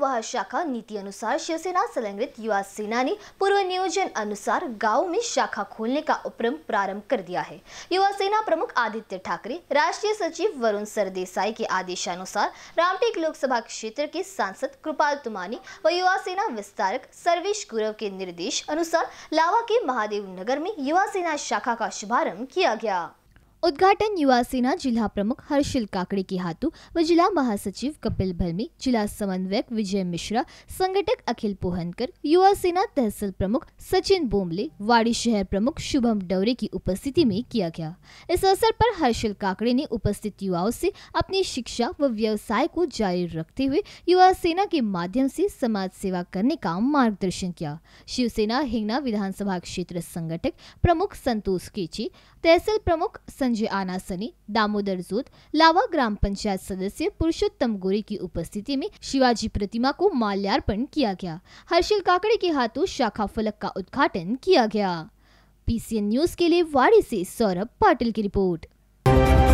वह शाखा नीति अनुसार शिवसेना संलग्नित युवा सेना ने पूर्व नियोजन अनुसार गाँव में शाखा खोलने का उपक्रम प्रारंभ कर दिया है युवा सेना प्रमुख आदित्य ठाकरे राष्ट्रीय सचिव वरुण सरदेसाई के आदेशानुसार रामटेक लोकसभा क्षेत्र के सांसद कृपाल तुमानी व युवा सेना विस्तारक सर्वेश गुरव के निर्देश अनुसार लावा के महादेव नगर में युवा सेना शाखा का शुभारम्भ किया गया उद्घाटन युवा सेना जिला प्रमुख हर्षिल काकड़े के हाथों व जिला महासचिव कपिल भल्मी जिला समन्वयक विजय मिश्रा संगठक अखिल पोहनकर युवा सेना तहसील प्रमुख सचिन बोमले वाड़ी शहर प्रमुख शुभम डवरे की उपस्थिति में किया गया इस अवसर पर हर्षिल काकड़े ने उपस्थित युवाओं से अपनी शिक्षा व व्यवसाय को जारी रखते हुए युवा सेना के माध्यम से समाज सेवा करने का मार्गदर्शन किया शिवसेना हिंगना विधानसभा क्षेत्र संगठक प्रमुख संतोष केची तहसील प्रमुख संजय आना सनी दामोदर जोत लावा ग्राम पंचायत सदस्य पुरुषोत्तम गोरे की उपस्थिति में शिवाजी प्रतिमा को माल्यार्पण किया गया हर्षिल काकड़े के हाथों शाखा फलक का उद्घाटन किया गया पीसीएन न्यूज के लिए वाड़ी से सौरभ पाटिल की रिपोर्ट